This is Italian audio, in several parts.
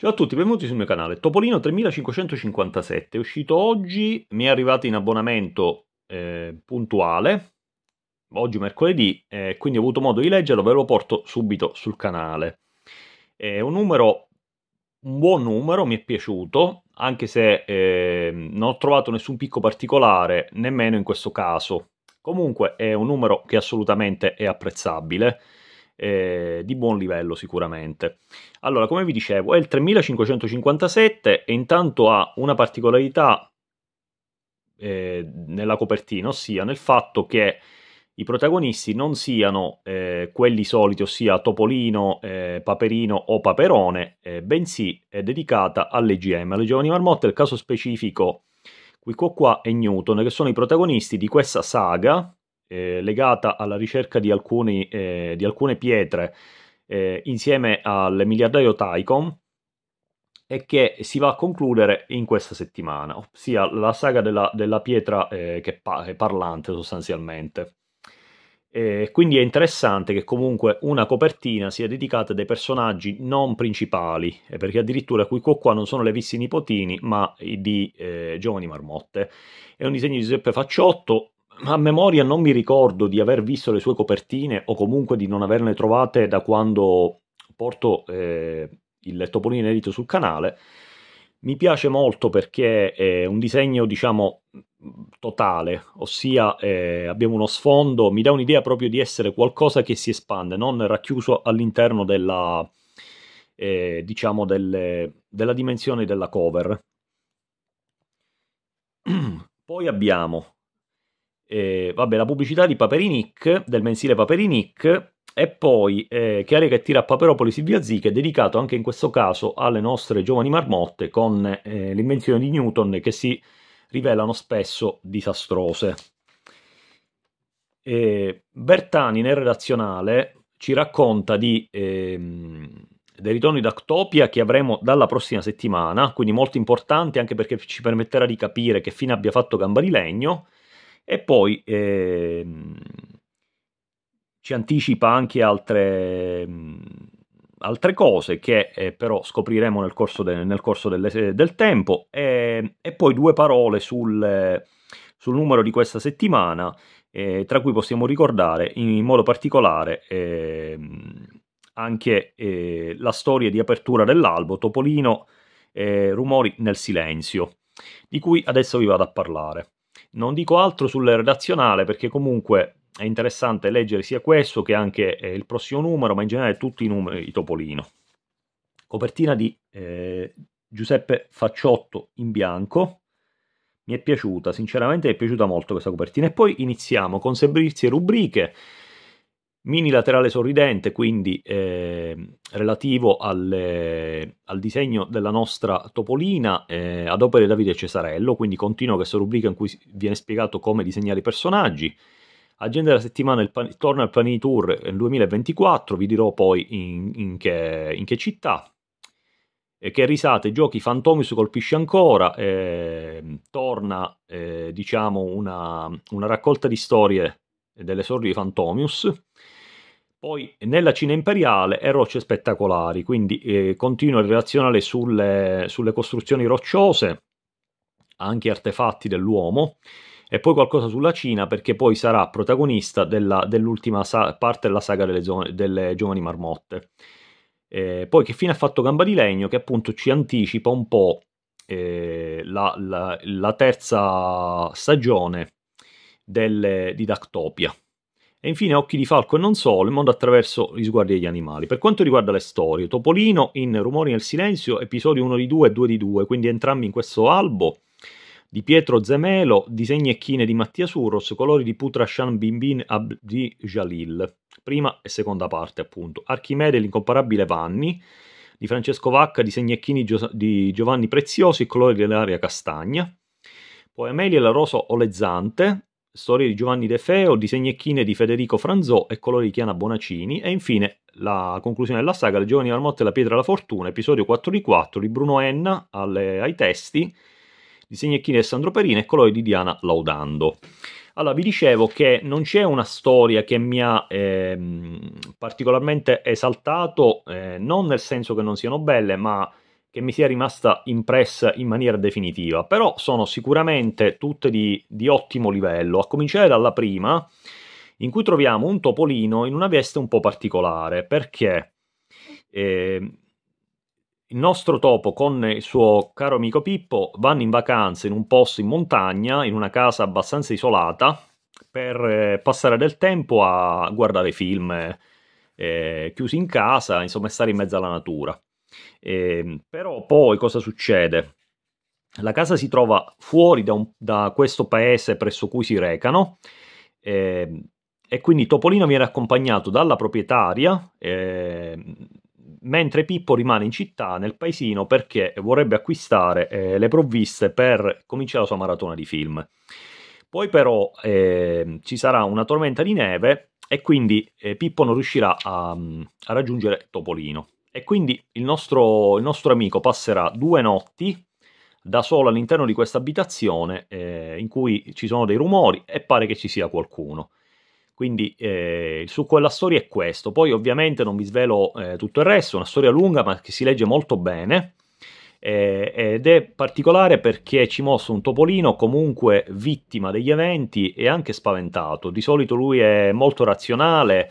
Ciao a tutti, benvenuti sul mio canale. Topolino 3557 è uscito oggi, mi è arrivato in abbonamento eh, puntuale, oggi mercoledì, eh, quindi ho avuto modo di leggerlo, ve lo porto subito sul canale. È un numero, un buon numero, mi è piaciuto, anche se eh, non ho trovato nessun picco particolare, nemmeno in questo caso. Comunque è un numero che assolutamente è apprezzabile eh, di buon livello sicuramente. Allora, come vi dicevo, è il 3557 e intanto ha una particolarità eh, nella copertina, ossia nel fatto che i protagonisti non siano eh, quelli soliti, ossia Topolino, eh, Paperino o Paperone, eh, bensì è dedicata alle GM, alle giovani marmotte, il caso specifico Quico qua è Newton, che sono i protagonisti di questa saga eh, legata alla ricerca di, alcuni, eh, di alcune pietre eh, insieme al miliardario Tycon e che si va a concludere in questa settimana, ossia la saga della, della pietra eh, che pa- è parlante sostanzialmente. Eh, quindi è interessante che comunque una copertina sia dedicata a dei personaggi non principali, eh, perché addirittura qui qua non sono le vissi nipotini, ma di eh, giovani marmotte. È un disegno di Giuseppe Facciotto, a memoria non mi ricordo di aver visto le sue copertine o comunque di non averne trovate da quando porto eh, il Topolino Inedito sul canale. Mi piace molto perché è un disegno, diciamo, totale, ossia eh, abbiamo uno sfondo, mi dà un'idea proprio di essere qualcosa che si espande, non racchiuso all'interno della, eh, diciamo, delle, della dimensione della cover. Poi abbiamo eh, vabbè, la pubblicità di Paperinic, del mensile Paperinic, e poi eh, Chiare che tira a Paperopoli Silvia Zic è dedicato anche in questo caso alle nostre giovani marmotte con eh, l'invenzione di Newton che si rivelano spesso disastrose. Eh, Bertani nel redazionale ci racconta di, ehm, dei ritorni d'Actopia che avremo dalla prossima settimana, quindi molto importante anche perché ci permetterà di capire che fine abbia fatto Gamba di Legno. E poi eh, ci anticipa anche altre, altre cose che eh, però scopriremo nel corso, de, nel corso delle, eh, del tempo. E, ehm, e, poi due parole sul, sul numero di questa settimana, eh, tra cui possiamo ricordare in modo particolare ehm, anche eh, la storia di apertura dell'albo Topolino. Eh, rumori nel silenzio, di cui adesso vi vado a parlare. Non dico altro sul redazionale perché comunque è interessante leggere sia questo che anche eh, il prossimo numero, ma in generale tutti i numeri di Topolino. Copertina di eh, Giuseppe Facciotto in bianco. Mi è piaciuta, sinceramente mi è piaciuta molto questa copertina. E poi iniziamo con e rubriche. Mini laterale sorridente, quindi eh, relativo alle, al disegno della nostra topolina eh, ad opere di Davide Cesarello, quindi continua questa rubrica in cui viene spiegato come disegnare i personaggi. Agenda della settimana pan- torna al Panini Tour 2024, eh, vi dirò poi in, in, che, in che, città. E che risate, giochi, Fantomius colpisce ancora, ehm, torna eh, diciamo una, una raccolta di storie delle sorti di Fantomius. Poi nella Cina imperiale e rocce spettacolari, quindi eh, continua il relazionale sulle, sulle costruzioni rocciose, anche artefatti dell'uomo, e poi qualcosa sulla Cina perché poi sarà protagonista dell'ultima dell parte della saga delle, zone, delle giovani marmotte. Eh, poi che fine ha fatto Gamba di Legno che appunto ci anticipa un po' eh, la, la, la terza stagione delle, di Dactopia. E infine Occhi di Falco e non solo, il mondo attraverso gli sguardi degli animali. Per quanto riguarda le storie, Topolino in Rumori nel silenzio, episodi 1 di 2 e 2 di 2, quindi entrambi in questo albo, di Pietro Zemelo, disegni e chine di Mattia Suros, colori di Putrashan Bimbin Abdi Jalil, prima e seconda parte appunto. Archimede e l'incomparabile Vanni, di Francesco Vacca, disegni e chini di Giovanni Preziosi, colori dell'aria castagna. Poi Amelia e la rosa olezzante, storie di Giovanni De Feo, disegnecchine di Federico Franzò e colori di Chiana Bonacini e infine la conclusione della saga Le giovani marmotte e la pietra alla fortuna, episodio 4 di 4 di Bruno Enna alle, ai testi, disegnecchine di Sandro Perini e colori di Diana Laudando. Allora, vi dicevo che non c'è una storia che mi ha eh, particolarmente esaltato, eh, non nel senso che non siano belle, ma che mi sia rimasta impressa in maniera definitiva, però sono sicuramente tutte di, di ottimo livello, a cominciare dalla prima, in cui troviamo un topolino in una veste un po' particolare, perché eh, il nostro topo con il suo caro amico Pippo vanno in vacanza in un posto in montagna, in una casa abbastanza isolata, per eh, passare del tempo a guardare film eh, chiusi in casa, insomma stare in mezzo alla natura. Eh, però poi cosa succede? La casa si trova fuori da, un, da questo paese presso cui si recano eh, e quindi Topolino viene accompagnato dalla proprietaria eh, mentre Pippo rimane in città nel paesino perché vorrebbe acquistare eh, le provviste per cominciare la sua maratona di film. Poi però ehm, ci sarà una tormenta di neve e quindi eh, Pippo non riuscirà a, a raggiungere Topolino. E quindi il nostro, il nostro amico passerà due notti da solo all'interno di questa abitazione eh, in cui ci sono dei rumori e pare che ci sia qualcuno. Quindi eh, il succo storia è questo. Poi ovviamente non vi svelo eh, tutto il resto, è una storia lunga ma che si legge molto bene eh, ed è particolare perché ci mostra un topolino comunque vittima degli eventi e anche spaventato. Di solito lui è molto razionale,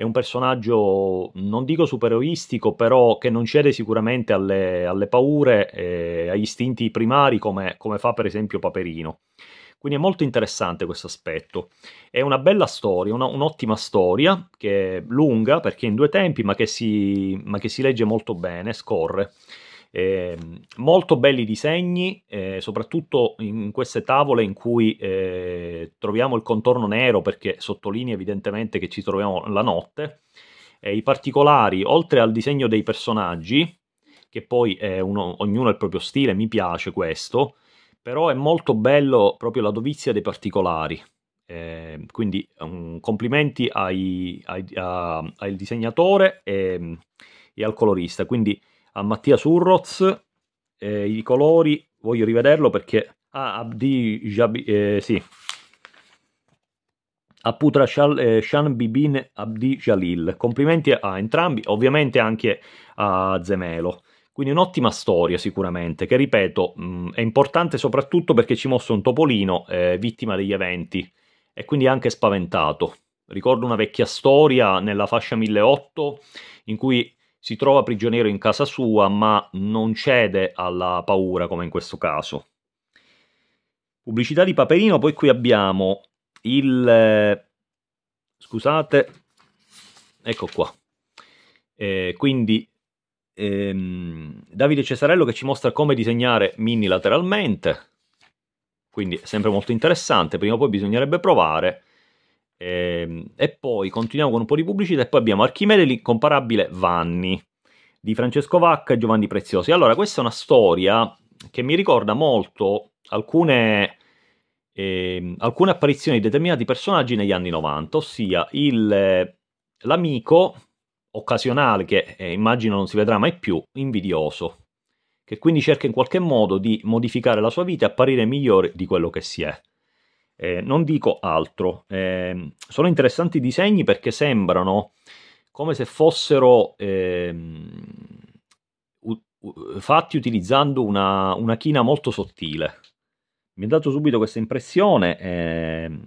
è un personaggio, non dico supereroistico, però che non cede sicuramente alle, alle paure, eh, agli istinti primari come, come fa per esempio Paperino. Quindi è molto interessante questo aspetto. È una bella storia, un'ottima storia, che è lunga perché è in due tempi, ma che si, ma che si legge molto bene, scorre. Eh, molto belli disegni, eh, soprattutto in queste tavole in cui eh, troviamo il contorno nero perché sottolinea evidentemente che ci troviamo la notte. Eh, I particolari, oltre al disegno dei personaggi, che poi uno, ognuno ha il proprio stile, mi piace questo, però è molto bello proprio la dovizia dei particolari. Ehm, quindi um, complimenti ai, ai, a, al disegnatore e, ehm, e al colorista. Quindi a Mattia Surroz, eh, i colori, voglio rivederlo perché... Ah, Abdi Jabi, eh, sì. Aputra Shal, eh, Shan Bibin Abdi Jalil. Complimenti a entrambi, ovviamente anche a Zemelo. Quindi un'ottima storia sicuramente, che ripeto mh, mm, è importante soprattutto perché ci mostra un topolino eh, vittima degli eventi e quindi anche spaventato. Ricordo una vecchia storia nella fascia 1008 in cui si trova prigioniero in casa sua ma non cede alla paura come in questo caso. Pubblicità di Paperino, poi qui abbiamo il... scusate, ecco qua. Eh, quindi ehm, Davide Cesarello che ci mostra come disegnare mini lateralmente, quindi sempre molto interessante, prima o poi bisognerebbe provare. E, ehm, e poi continuiamo con un po' di pubblicità e poi abbiamo Archimede l'incomparabile Vanni di Francesco Vacca e Giovanni Preziosi. Allora, questa è una storia che mi ricorda molto alcune, eh, alcune apparizioni di determinati personaggi negli anni 90, ossia il, l'amico occasionale che eh, immagino non si vedrà mai più, invidioso, che quindi cerca in qualche modo di modificare la sua vita e apparire migliore di quello che si è. Eh, non dico altro, eh, sono interessanti i disegni perché sembrano come se fossero ehm, fatti utilizzando una, una, china molto sottile. Mi ha dato subito questa impressione, eh,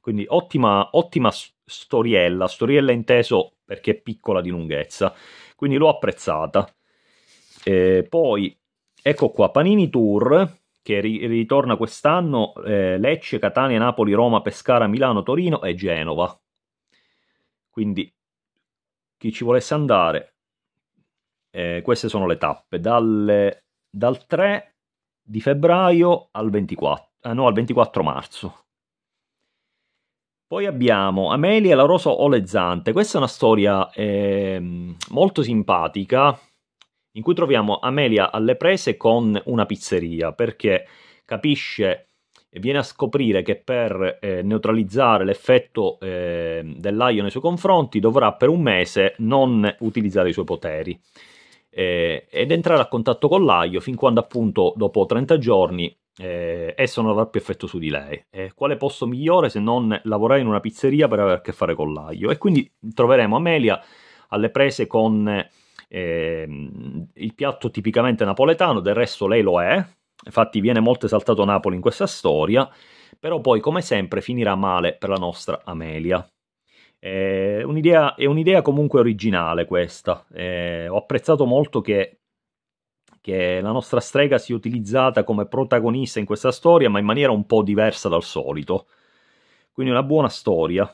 quindi ottima, ottima storiella, storiella inteso perché è piccola di lunghezza, quindi l'ho apprezzata. Eh, poi, ecco qua, Panini Tour che ri- ritorna quest'anno eh, Lecce, Catania, Napoli, Roma, Pescara, Milano, Torino e Genova. Quindi chi ci volesse andare, eh, queste sono le tappe, dal, dal 3 di febbraio al 24, eh, ah, no, al 24 marzo. Poi abbiamo Amelia la Laroso Olezzante, questa è una storia ehm, molto simpatica in cui troviamo Amelia alle prese con una pizzeria perché capisce e viene a scoprire che per eh, neutralizzare l'effetto eh, dell'aio nei suoi confronti dovrà per un mese non utilizzare i suoi poteri eh, ed entrare a contatto con l'aio fin quando appunto dopo 30 giorni eh, esso non avrà più effetto su di lei. Eh, quale posto migliore se non lavorare in una pizzeria per avere a che fare con l'aglio? E quindi troveremo Amelia alle prese con eh, il piatto tipicamente napoletano, del resto lei lo è, infatti viene molto esaltato Napoli in questa storia, però poi come sempre finirà male per la nostra Amelia. Eh, un'idea, è un'idea comunque originale questa, eh, ho apprezzato molto che, che la nostra strega sia utilizzata come protagonista in questa storia, ma in maniera un po' diversa dal solito. Quindi una buona storia.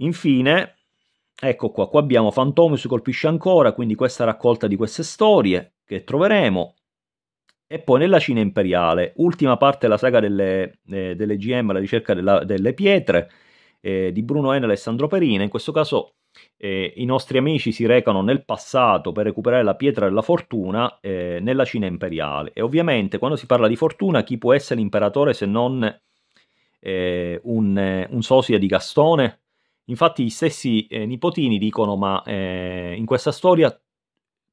Infine, Ecco qua, qua abbiamo si colpisce ancora, quindi questa raccolta di queste storie che troveremo. E poi nella Cina imperiale, ultima parte della saga delle, eh, delle GM, la ricerca della, delle pietre, eh, di Bruno N. e Alessandro Perina. In questo caso eh, i nostri amici si recano nel passato per recuperare la pietra della fortuna eh, nella Cina imperiale. E ovviamente quando si parla di fortuna, chi può essere l'imperatore se non eh, un, eh, un sosia di Gastone? Infatti gli stessi eh, nipotini dicono ma eh, in questa storia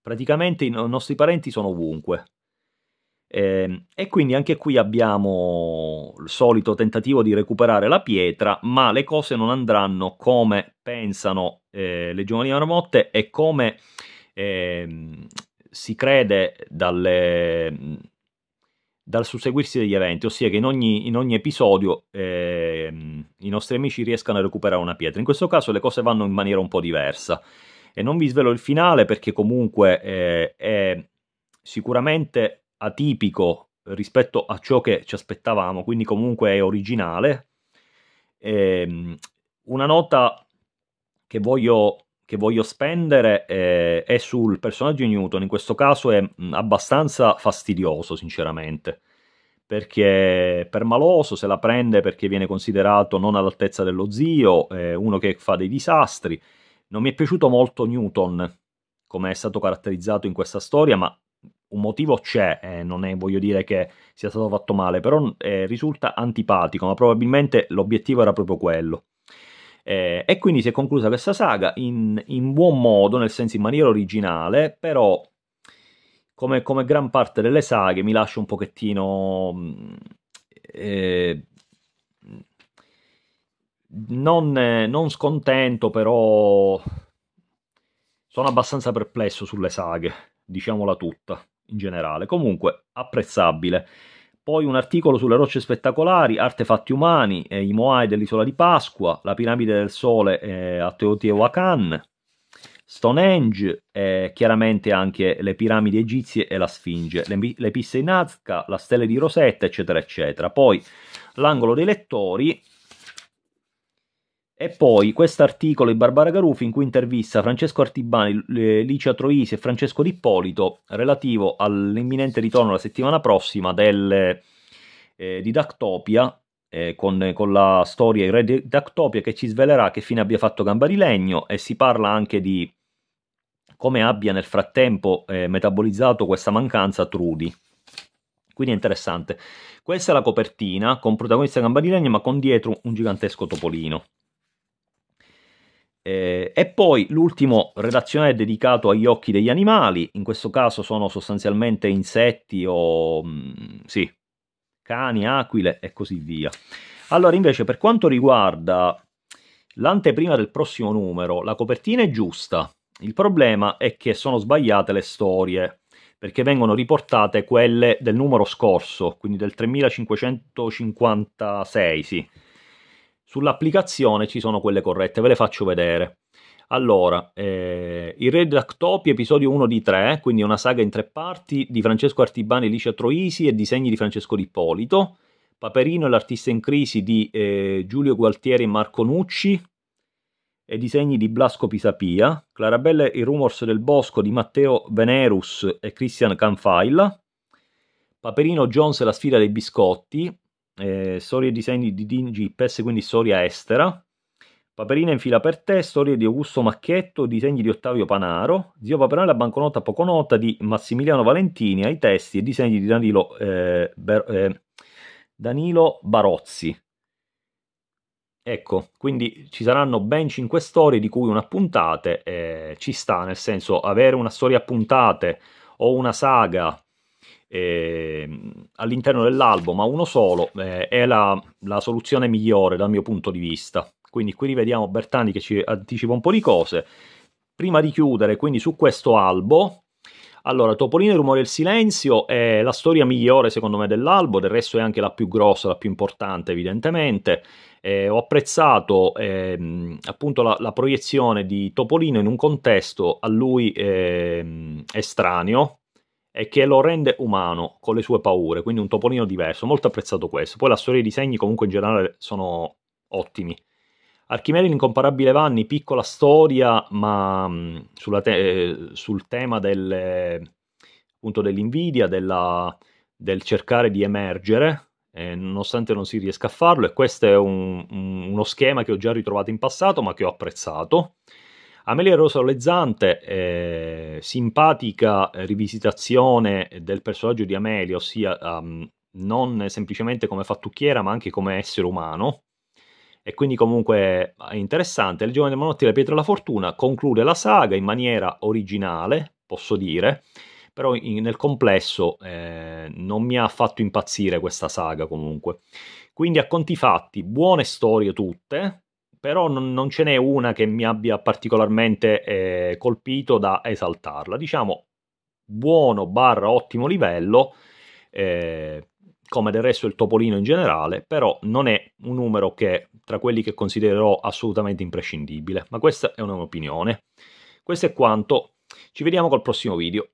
praticamente i nostri parenti sono ovunque. Eh, e quindi anche qui abbiamo il solito tentativo di recuperare la pietra, ma le cose non andranno come pensano eh, le giovani marmotte e come ehm, si crede dalle, dal susseguirsi degli eventi, ossia che in ogni, in ogni episodio eh, i nostri amici riescano a recuperare una pietra. In questo caso le cose vanno in maniera un po' diversa. E non vi svelo il finale perché comunque eh, è sicuramente atipico rispetto a ciò che ci aspettavamo, quindi comunque è originale. Eh, una nota che voglio, che voglio spendere eh, è sul personaggio di Newton, in questo caso è abbastanza fastidioso sinceramente perché per maloso se la prende perché viene considerato non all'altezza dello zio, eh, uno che fa dei disastri. Non mi è piaciuto molto Newton, come è stato caratterizzato in questa storia, ma un motivo c'è, eh, non è, voglio dire che sia stato fatto male, però eh, risulta antipatico, ma probabilmente l'obiettivo era proprio quello. Eh, e quindi si è conclusa questa saga in, in, buon modo, nel senso in maniera originale, però come, come gran parte delle saghe, mi lascia un pochettino... Mm, eh, non, non scontento, però sono abbastanza perplesso sulle saghe, diciamola tutta, in generale. Comunque, apprezzabile. Poi un articolo sulle rocce spettacolari, artefatti umani, eh, i Moai dell'isola di Pasqua, la piramide del sole eh, a Teotihuacan, Stonehenge, eh, chiaramente anche le piramidi egizie e la Sfinge, le, le piste in Nazca, la stella di Rosetta, eccetera, eccetera. Poi l'angolo dei lettori, e poi questo articolo di Barbara Garufi in cui intervista Francesco Artibani, Licia Troisi e Francesco D'Ippolito relativo all'imminente ritorno la settimana prossima del, eh, di Dactopia eh, con, con, la storia Il re di Dactopia che ci svelerà che fine abbia fatto Gambarilegno e si parla anche di come abbia nel frattempo eh, metabolizzato questa mancanza Trudy. Quindi è interessante. Questa è la copertina con protagonista gamba di legno ma con dietro un gigantesco topolino. Eh, e poi l'ultimo redazionale è dedicato agli occhi degli animali, in questo caso sono sostanzialmente insetti o mh, mm, sì, cani, aquile e così via. Allora invece per quanto riguarda l'anteprima del prossimo numero, la copertina è giusta, il problema è che sono sbagliate le storie, perché vengono riportate quelle del numero scorso, quindi del 3556, sì. Sull'applicazione ci sono quelle corrette, ve le faccio vedere. Allora, eh, il Red Actopi, episodio 1 di 3, quindi una saga in tre parti di Francesco Artibani e Licia Troisi e disegni di Francesco D'Ippolito. Paperino e l'artista in crisi di eh, Giulio Gualtieri e Marco Nucci, e disegni di Blasco Pisapia, Clarabelle i rumors del bosco di Matteo Venerus e Christian Canfailla, Paperino Jones e la sfida dei biscotti, eh, storie e disegni di Dean Gippes, quindi storia estera, Paperina in fila per te, storie di Augusto Macchetto, disegni di Ottavio Panaro, Zio Paperone la banconota poco nota di Massimiliano Valentini, ai testi e disegni di Danilo, eh, Ber, eh, Danilo Barozzi. Ecco, quindi ci saranno ben 5 storie di cui una a puntate eh, ci sta, nel senso avere una storia a puntate o una saga eh, all'interno dell'album ma uno solo eh, è la, la, soluzione migliore dal mio punto di vista. Quindi qui rivediamo Bertani che ci anticipa un po' di cose. Prima di chiudere, quindi su questo albo, allora Topolino, il rumore e silenzio è la storia migliore secondo me dell'albo, del resto è anche la più grossa, la più importante evidentemente. Eh, ho apprezzato ehm, appunto la, la, proiezione di Topolino in un contesto a lui ehm, estraneo e che lo rende umano con le sue paure, quindi un Topolino diverso, molto apprezzato questo. Poi la storia e i disegni comunque in generale sono ottimi. Archimede l'incomparabile Vanni, piccola storia, ma mh, mm, te eh, sul tema del, dell'invidia, della, del cercare di emergere, eh, nonostante non si riesca a farlo, e questo è un, un, uno schema che ho già ritrovato in passato ma che ho apprezzato. Amelia Rosa Olezzante, eh, simpatica rivisitazione del personaggio di Amelia, ossia um, non semplicemente come fattucchiera ma anche come essere umano, e quindi comunque è interessante. Il giovane Manotti e la pietra alla fortuna conclude la saga in maniera originale, posso dire, però in, nel complesso eh, non mi ha fatto impazzire questa saga comunque. Quindi a conti fatti, buone storie tutte, però non, non ce n'è una che mi abbia particolarmente eh, colpito da esaltarla. Diciamo buono barra ottimo livello, eh, come del resto il Topolino in generale, però non è un numero che tra quelli che considererò assolutamente imprescindibile, ma questa è un'opinione. Questo è quanto, ci vediamo col prossimo video.